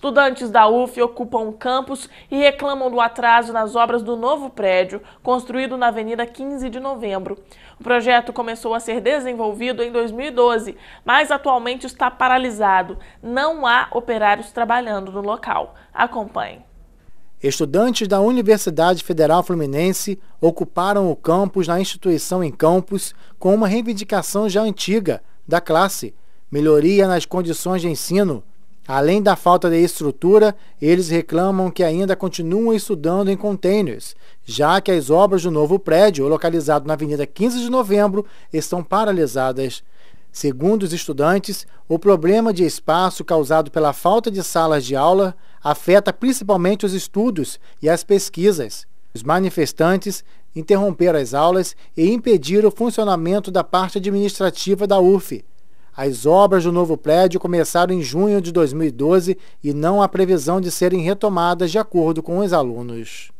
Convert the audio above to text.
Estudantes da UF ocupam o campus e reclamam do atraso nas obras do novo prédio, construído na Avenida 15 de Novembro. O projeto começou a ser desenvolvido em 2012, mas atualmente está paralisado. Não há operários trabalhando no local. Acompanhe. Estudantes da Universidade Federal Fluminense ocuparam o campus na instituição em campus com uma reivindicação já antiga da classe, melhoria nas condições de ensino Além da falta de estrutura, eles reclamam que ainda continuam estudando em containers, já que as obras do novo prédio, localizado na Avenida 15 de Novembro, estão paralisadas. Segundo os estudantes, o problema de espaço causado pela falta de salas de aula afeta principalmente os estudos e as pesquisas. Os manifestantes interromperam as aulas e impediram o funcionamento da parte administrativa da UF, as obras do novo prédio começaram em junho de 2012 e não há previsão de serem retomadas de acordo com os alunos.